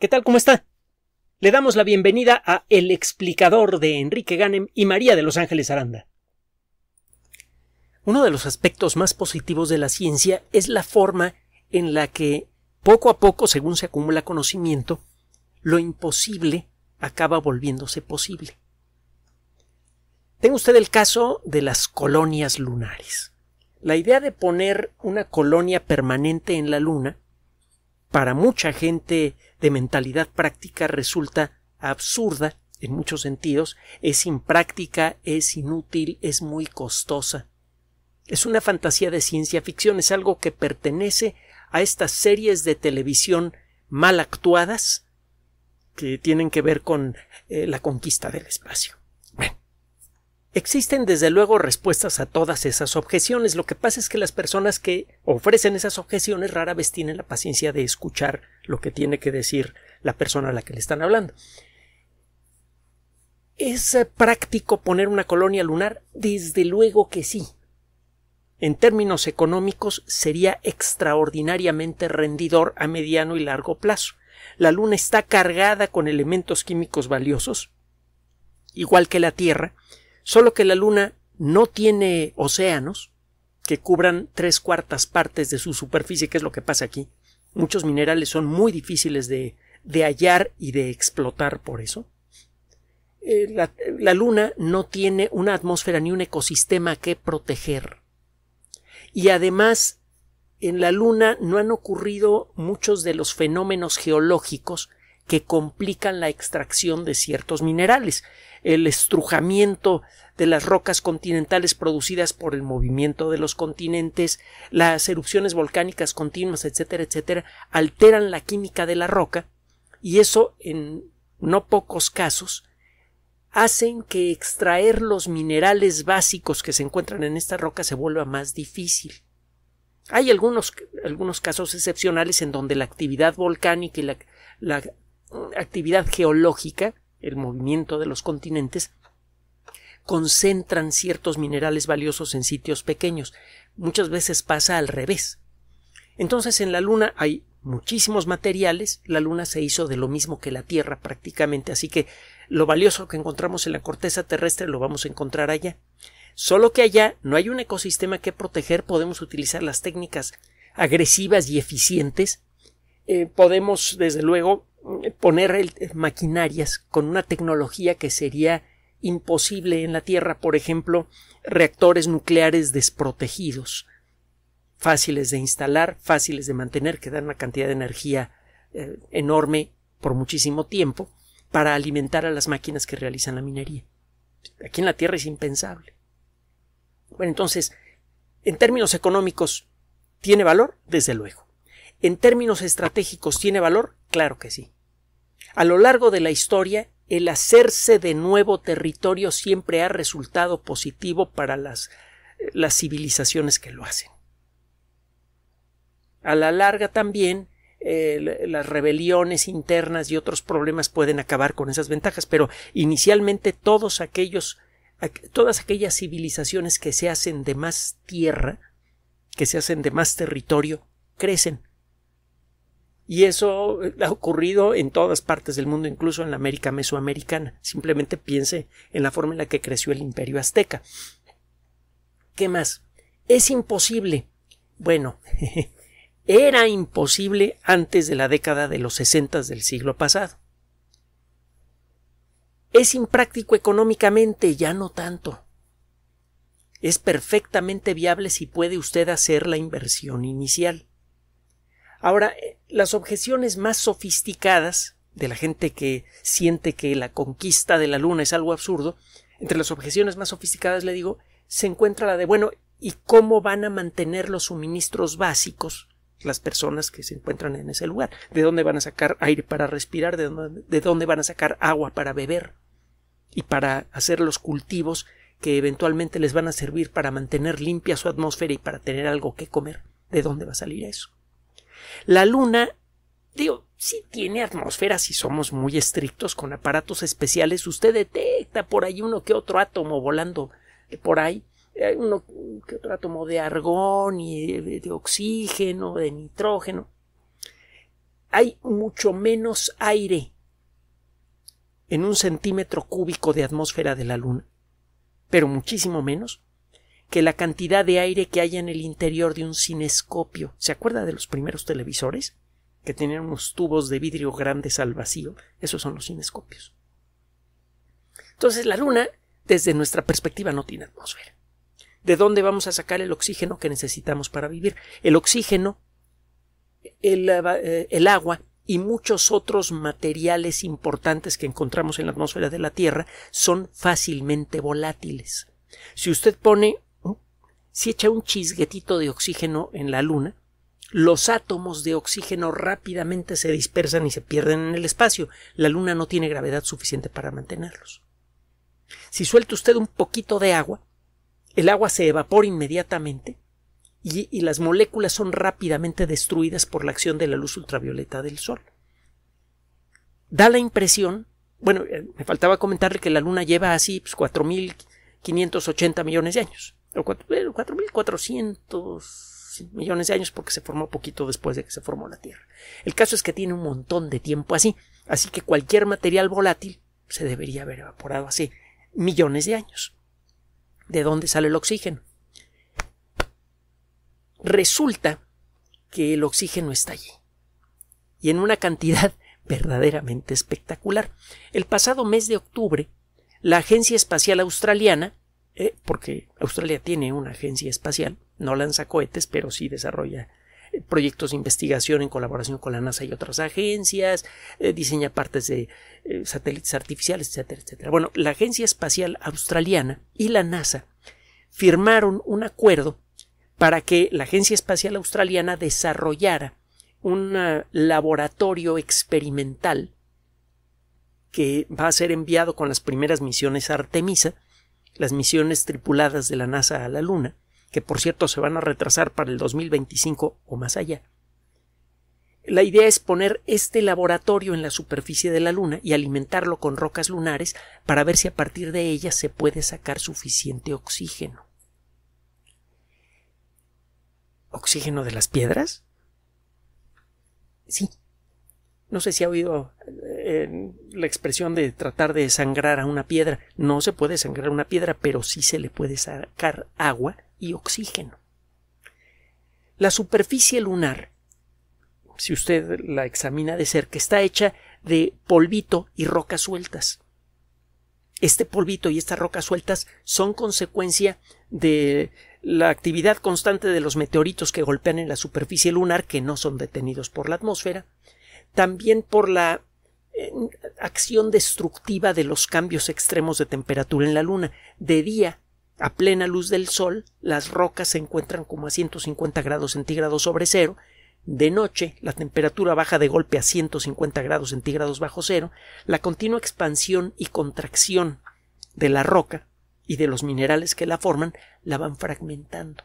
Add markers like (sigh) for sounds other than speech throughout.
¿Qué tal? ¿Cómo está? Le damos la bienvenida a El explicador de Enrique Ganem y María de Los Ángeles Aranda. Uno de los aspectos más positivos de la ciencia es la forma en la que, poco a poco, según se acumula conocimiento, lo imposible acaba volviéndose posible. Tenga usted el caso de las colonias lunares. La idea de poner una colonia permanente en la Luna, para mucha gente de mentalidad práctica resulta absurda en muchos sentidos, es impráctica, es inútil, es muy costosa. Es una fantasía de ciencia ficción, es algo que pertenece a estas series de televisión mal actuadas que tienen que ver con eh, la conquista del espacio. Existen desde luego respuestas a todas esas objeciones. Lo que pasa es que las personas que ofrecen esas objeciones rara vez tienen la paciencia de escuchar lo que tiene que decir la persona a la que le están hablando. ¿Es eh, práctico poner una colonia lunar? Desde luego que sí. En términos económicos sería extraordinariamente rendidor a mediano y largo plazo. La Luna está cargada con elementos químicos valiosos, igual que la Tierra, Solo que la Luna no tiene océanos que cubran tres cuartas partes de su superficie, que es lo que pasa aquí. Muchos minerales son muy difíciles de, hallar y de explotar por eso. Eh, la, la Luna no tiene una atmósfera ni un ecosistema que proteger. Y además, en la Luna no han ocurrido muchos de los fenómenos geológicos que complican la extracción de ciertos minerales. El estrujamiento de las rocas continentales producidas por el movimiento de los continentes, las erupciones volcánicas continuas, etcétera, etcétera, alteran la química de la roca y eso en no pocos casos hacen que extraer los minerales básicos que se encuentran en esta roca se vuelva más difícil. Hay algunos, algunos casos excepcionales en donde la actividad volcánica y la, la actividad geológica, el movimiento de los continentes, concentran ciertos minerales valiosos en sitios pequeños. Muchas veces pasa al revés. Entonces en la Luna hay muchísimos materiales, la Luna se hizo de lo mismo que la Tierra prácticamente, así que lo valioso que encontramos en la corteza terrestre lo vamos a encontrar allá. Solo que allá no hay un ecosistema que proteger, podemos utilizar las técnicas agresivas y eficientes, eh, podemos desde luego poner eh, maquinarias con una tecnología que sería imposible en la Tierra, por ejemplo, reactores nucleares desprotegidos, fáciles de instalar, fáciles de mantener, que dan una cantidad de energía eh, enorme por muchísimo tiempo, para alimentar a las máquinas que realizan la minería. Aquí en la Tierra es impensable. Bueno, entonces, en términos económicos, ¿tiene valor? Desde luego. ¿En términos estratégicos tiene valor? Claro que sí. A lo largo de la historia, el hacerse de nuevo territorio siempre ha resultado positivo para las, eh, las civilizaciones que lo hacen. A la larga también eh, las rebeliones internas y otros problemas pueden acabar con esas ventajas, pero inicialmente todos aquellos, todas aquellas civilizaciones que se hacen de más tierra, que se hacen de más territorio, crecen y eso eh, ha ocurrido en todas partes del mundo, incluso en la América mesoamericana. Simplemente piense en la forma en la que creció el imperio azteca. ¿Qué más? Es imposible. Bueno, (laughs) era imposible antes de la década de los sesentas del siglo pasado. Es impráctico económicamente, ya no tanto. Es perfectamente viable si puede usted hacer la inversión inicial. Ahora, eh, las objeciones más sofisticadas de la gente que siente que la conquista de la Luna es algo absurdo, entre las objeciones más sofisticadas, le digo, se encuentra la de, bueno, ¿y cómo van a mantener los suministros básicos las personas que se encuentran en ese lugar? ¿De dónde van a sacar aire para respirar? ¿De dónde, van a sacar agua para beber? Y para hacer los cultivos que eventualmente les van a servir para mantener limpia su atmósfera y para tener algo que comer. ¿De dónde va a salir eso? La Luna, digo, sí tiene atmósfera si somos muy estrictos con aparatos especiales. Usted detecta por ahí uno que otro átomo volando por ahí, hay eh, uno que otro átomo de argón y de, de oxígeno, de nitrógeno. Hay mucho menos aire en un centímetro cúbico de atmósfera de la Luna, pero muchísimo menos que la cantidad de aire que hay en el interior de un cinescopio. ¿Se acuerda de los primeros televisores? Que tenían unos tubos de vidrio grandes al vacío. Esos son los cinescopios. Entonces la Luna, desde nuestra perspectiva, no tiene atmósfera. ¿De dónde vamos a sacar el oxígeno que necesitamos para vivir? El oxígeno, el, eh, eh, el agua y muchos otros materiales importantes que encontramos en la atmósfera de la Tierra son fácilmente volátiles. Si usted pone si echa un chisguetito de oxígeno en la Luna, los átomos de oxígeno rápidamente se dispersan y se pierden en el espacio. La Luna no tiene gravedad suficiente para mantenerlos. Si suelta usted un poquito de agua, el agua se evapora inmediatamente y, las moléculas son rápidamente destruidas por la acción de la luz ultravioleta del Sol. Da la impresión, bueno, eh, me faltaba comentarle que la Luna lleva así 4.580 pues, millones de años. 4.400 eh, millones de años porque se formó poquito después de que se formó la Tierra. El caso es que tiene un montón de tiempo así, así que cualquier material volátil se debería haber evaporado así millones de años. ¿De dónde sale el oxígeno? Resulta que el oxígeno está allí y en una cantidad (laughs) verdaderamente espectacular. El pasado mes de octubre, la Agencia Espacial Australiana eh, porque Australia tiene una agencia espacial, no lanza cohetes, pero sí desarrolla eh, proyectos de investigación en colaboración con la NASA y otras agencias, eh, diseña partes de satélites artificiales, etcétera, etcétera. Bueno, la Agencia Espacial Australiana y la NASA firmaron un acuerdo para que la Agencia Espacial Australiana desarrollara un ah, laboratorio experimental que va a ser enviado con las primeras misiones Artemisa las misiones tripuladas de la NASA a la Luna, que por cierto se van a retrasar para el 2025 o más allá. La idea es poner este laboratorio en la superficie de la Luna y alimentarlo con rocas lunares para ver si a partir de ellas se puede sacar suficiente oxígeno. ¿Oxígeno de las piedras? Sí. No sé si ha oído la expresión de tratar de sangrar a una piedra. No se puede sangrar una piedra, pero sí se le puede sacar agua y oxígeno. La superficie lunar, si usted la examina de cerca, está hecha de polvito y rocas sueltas. Este polvito y estas rocas sueltas son consecuencia de la actividad constante de los meteoritos que golpean en la superficie lunar, que no son detenidos por la atmósfera, también por la acción destructiva de los cambios extremos de temperatura en la Luna. De día, a plena luz del Sol, las rocas se encuentran como a 150 grados centígrados sobre cero. De noche, la temperatura baja de golpe a 150 grados centígrados bajo cero. La continua expansión y contracción de la roca y de los minerales que la forman la van fragmentando.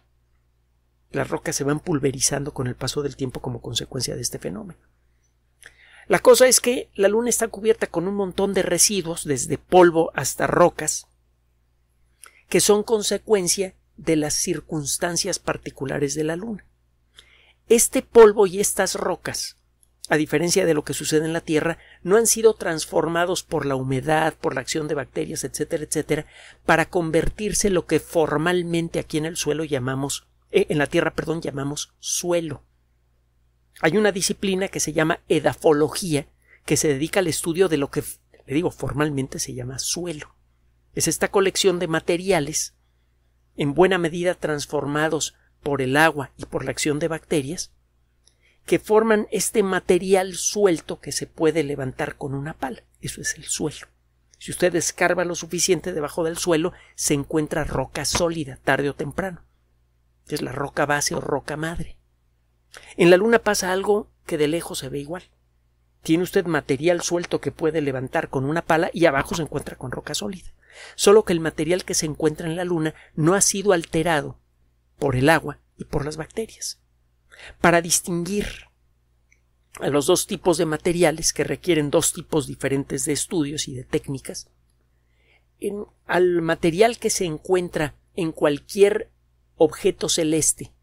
Las rocas se van pulverizando con el paso del tiempo como consecuencia de este fenómeno. La cosa es que la Luna está cubierta con un montón de residuos, desde polvo hasta rocas, que son consecuencia de las circunstancias particulares de la Luna. Este polvo y estas rocas, a diferencia de lo que sucede en la Tierra, no han sido transformados por la humedad, por la acción de bacterias, etcétera, etcétera, para convertirse en lo que formalmente aquí en el suelo llamamos, eh, en la Tierra, perdón, llamamos suelo. Hay una disciplina que se llama edafología, que se dedica al estudio de lo que, le digo, formalmente se llama suelo. Es esta colección de materiales, en buena medida transformados por el agua y por la acción de bacterias, que forman este material suelto que se puede levantar con una pala. Eso es el suelo. Si usted escarba lo suficiente debajo del suelo, se encuentra roca sólida, tarde o temprano. Es la roca base o roca madre. En la Luna pasa algo que de lejos se ve igual. Tiene usted material suelto que puede levantar con una pala y abajo se encuentra con roca sólida. Solo que el material que se encuentra en la Luna no ha sido alterado por el agua y por las bacterias. Para distinguir a los dos tipos de materiales que requieren dos tipos diferentes de estudios y de técnicas, en, al material que se encuentra en cualquier objeto celeste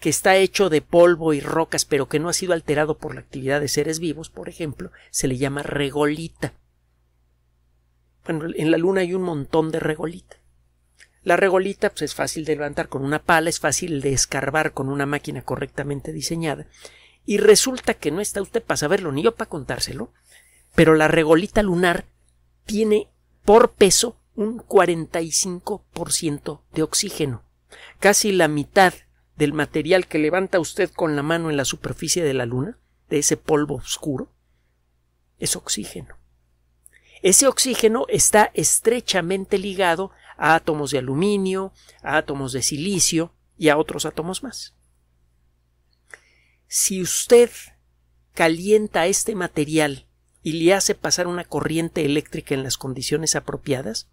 que está hecho de polvo y rocas, pero que no ha sido alterado por la actividad de seres vivos, por ejemplo, se le llama regolita. Bueno, en la Luna hay un montón de regolita. La regolita pues, es fácil de levantar con una pala, es fácil de escarbar con una máquina correctamente diseñada, y resulta que no está usted para saberlo ni yo para contárselo, pero la regolita lunar tiene por peso un 45% de oxígeno, casi la mitad del material que levanta usted con la mano en la superficie de la luna, de ese polvo oscuro, es oxígeno. Ese oxígeno está estrechamente ligado a átomos de aluminio, a átomos de silicio y a otros átomos más. Si usted calienta este material y le hace pasar una corriente eléctrica en las condiciones apropiadas,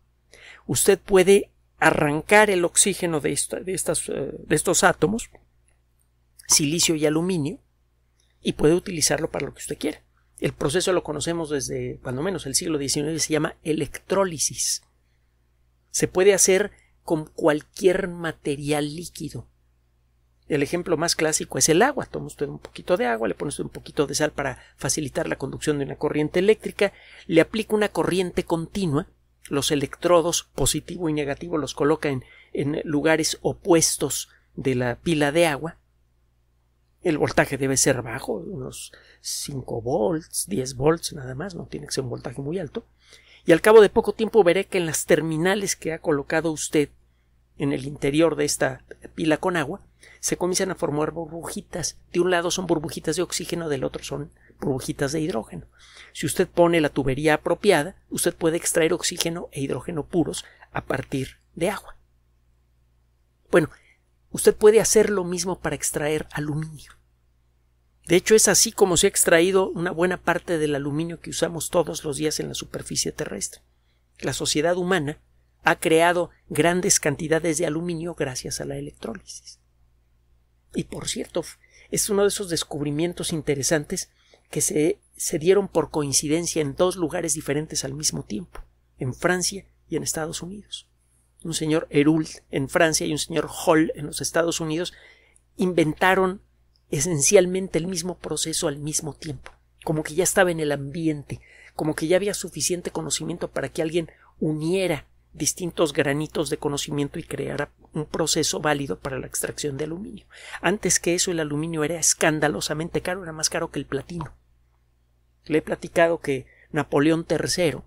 usted puede arrancar el oxígeno eh, de, estos átomos, silicio y aluminio, y puede utilizarlo para lo que usted quiera. El proceso lo conocemos desde, cuando menos, el siglo XIX, se llama electrólisis. Se puede hacer con cualquier material líquido. El ejemplo más clásico es el agua. Toma usted un poquito de agua, le pones usted un poquito de sal para facilitar la conducción de una corriente eléctrica, le aplica una corriente continua los electrodos positivo y negativo los coloca en, lugares opuestos de la pila de agua, el voltaje debe ser bajo, unos 5 volts, 10 volts nada más, no tiene que ser un voltaje muy alto. Y al cabo de poco tiempo veré que en las terminales que ha colocado usted en el interior de esta pila con agua, se comienzan a formar burbujitas. De un lado son burbujitas de oxígeno, del otro son burbujitas de hidrógeno. Si usted pone la tubería apropiada, usted puede extraer oxígeno e hidrógeno puros a partir de agua. Bueno, usted puede hacer lo mismo para extraer aluminio. De hecho, es así como se ha extraído una buena parte del aluminio que usamos todos los días en la superficie terrestre. La sociedad humana ha creado grandes cantidades de aluminio gracias a la electrólisis. Y por cierto, es uno de esos descubrimientos interesantes que se, se dieron por coincidencia en dos lugares diferentes al mismo tiempo, en Francia y en Estados Unidos. Un señor Herult en Francia y un señor Hall en los Estados Unidos inventaron esencialmente el mismo proceso al mismo tiempo, como que ya estaba en el ambiente, como que ya había suficiente conocimiento para que alguien uniera distintos granitos de conocimiento y creara un proceso válido para la extracción de aluminio. Antes que eso el aluminio era escandalosamente caro, era más caro que el platino. Le he platicado que Napoleón III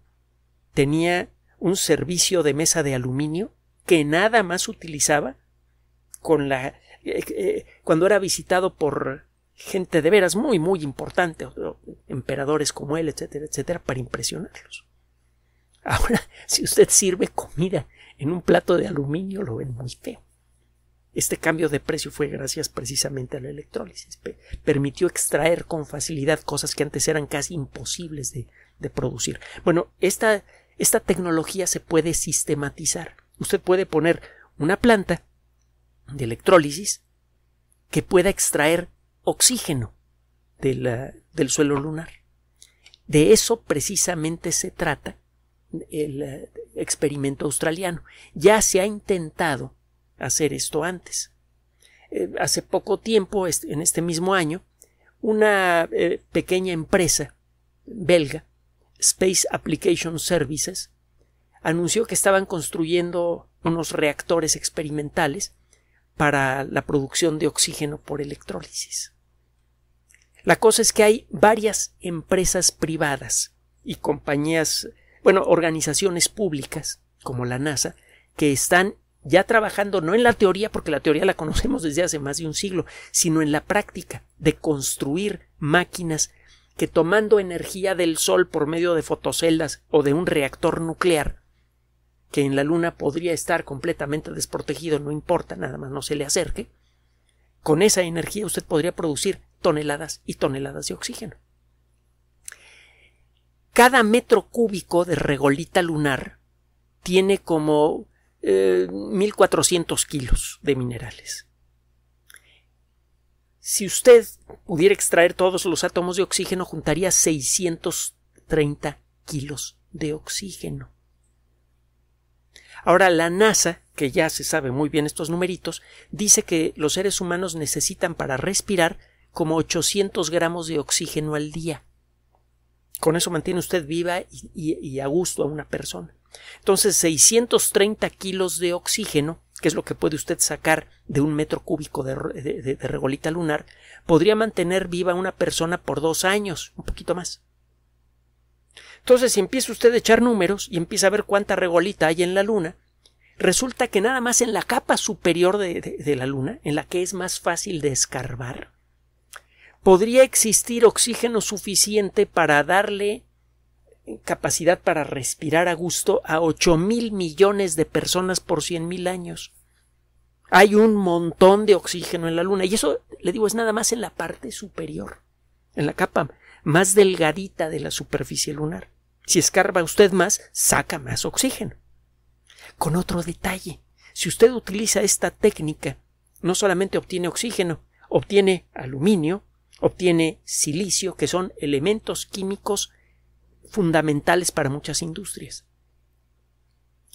tenía un servicio de mesa de aluminio que nada más utilizaba eh, eh, cuando era visitado por gente de veras muy, muy importante, emperadores como él, etcétera, etcétera, para impresionarlos. Ahora, (laughs) si usted sirve comida en un plato de aluminio, lo ven muy feo. Este cambio de precio fue gracias precisamente a la electrólisis. permitió extraer con facilidad cosas que antes eran casi imposibles de, producir. Bueno, esta, esta tecnología se puede sistematizar. Usted puede poner una planta de electrólisis que pueda extraer oxígeno del suelo lunar. De eso precisamente se trata el eh, experimento australiano. Ya se ha intentado hacer esto antes. Eh, hace poco tiempo, en este mismo año, una eh, pequeña empresa belga, Space Application Services, anunció que estaban construyendo unos reactores experimentales para la producción de oxígeno por electrólisis. La cosa es que hay varias empresas privadas y compañías, bueno, organizaciones públicas, como la NASA, que están ya trabajando no en la teoría, porque la teoría la conocemos desde hace más de un siglo, sino en la práctica de construir máquinas que tomando energía del Sol por medio de fotoceldas o de un reactor nuclear, que en la Luna podría estar completamente desprotegido, no importa, nada más no se le acerque, con esa energía usted podría producir toneladas y toneladas de oxígeno. Cada metro cúbico de regolita lunar tiene como 1.400 eh, kilos de minerales. Si usted pudiera extraer todos los átomos de oxígeno, juntaría 630 kilos de oxígeno. Ahora, la NASA, que ya se sabe muy bien estos numeritos, dice que los seres humanos necesitan para respirar como 800 gramos de oxígeno al día. Con eso mantiene usted viva y a gusto a una persona. Entonces, 630 kilos de oxígeno, que es lo que puede usted sacar de un metro cúbico de, regolita lunar, podría mantener viva una persona por dos años, un poquito más. Entonces, si empieza usted a echar números y empieza a ver cuánta regolita hay en la Luna, resulta que nada más en la capa superior de, la Luna, en la que es más fácil de escarbar, podría existir oxígeno suficiente para darle capacidad para respirar a gusto a 8.000 mil millones de personas por 100.000 mil años. Hay un montón de oxígeno en la Luna y eso, le digo, es nada más en la parte superior, en la capa más delgadita de la superficie lunar. Si escarba usted más, saca más oxígeno. Con otro detalle, si usted utiliza esta técnica, no solamente obtiene oxígeno, obtiene aluminio, obtiene silicio, que son elementos químicos fundamentales para muchas industrias.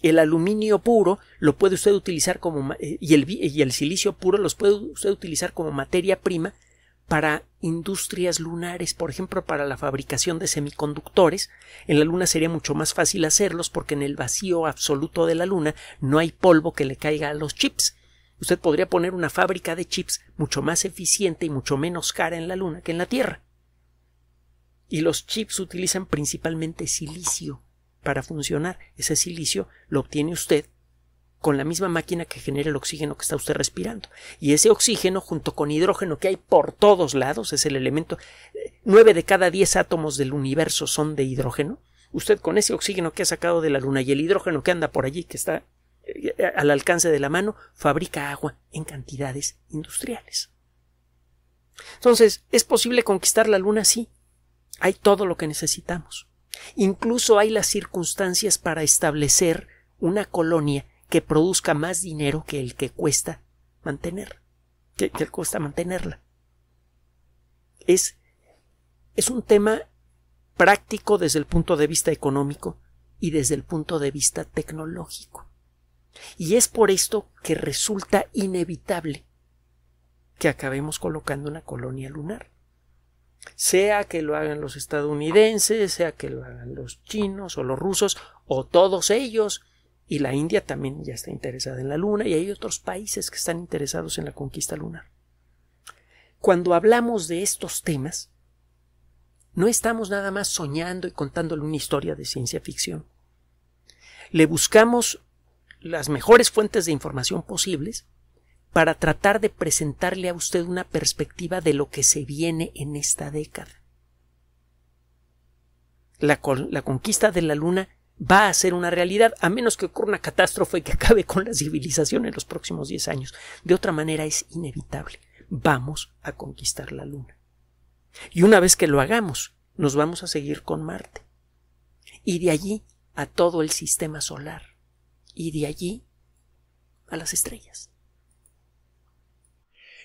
El aluminio puro lo puede usted utilizar como eh, y el, silicio puro los puede usted utilizar como materia prima para industrias lunares, por ejemplo, para la fabricación de semiconductores. En la Luna sería mucho más fácil hacerlos porque en el vacío absoluto de la Luna no hay polvo que le caiga a los chips. Usted podría poner una fábrica de chips mucho más eficiente y mucho menos cara en la Luna que en la Tierra. Y los chips utilizan principalmente silicio para funcionar. Ese silicio lo obtiene usted con la misma máquina que genera el oxígeno que está usted respirando. Y ese oxígeno, junto con hidrógeno que hay por todos lados, es el elemento. Eh, nueve de cada diez átomos del universo son de hidrógeno. Usted con ese oxígeno que ha sacado de la luna y el hidrógeno que anda por allí, que está eh, al alcance de la mano, fabrica agua en cantidades industriales. Entonces, ¿es posible conquistar la luna? Sí, hay todo lo que necesitamos. Incluso hay las circunstancias para establecer una colonia que produzca más dinero que el que cuesta mantener, que, cuesta mantenerla. es un tema práctico desde el punto de vista económico y desde el punto de vista tecnológico. Y es por esto que resulta inevitable que acabemos colocando una colonia lunar sea que lo hagan los estadounidenses, sea que lo hagan los chinos o los rusos o todos ellos. Y la India también ya está interesada en la Luna y hay otros países que están interesados en la conquista lunar. Cuando hablamos de estos temas, no estamos nada más soñando y contándole una historia de ciencia ficción. Le buscamos las mejores fuentes de información posibles para tratar de presentarle a usted una perspectiva de lo que se viene en esta década. La, la, conquista de la Luna va a ser una realidad, a menos que ocurra una catástrofe que acabe con la civilización en los próximos 10 años. De otra manera es inevitable. Vamos a conquistar la Luna. Y una vez que lo hagamos, nos vamos a seguir con Marte. Y de allí a todo el sistema solar. Y de allí a las estrellas.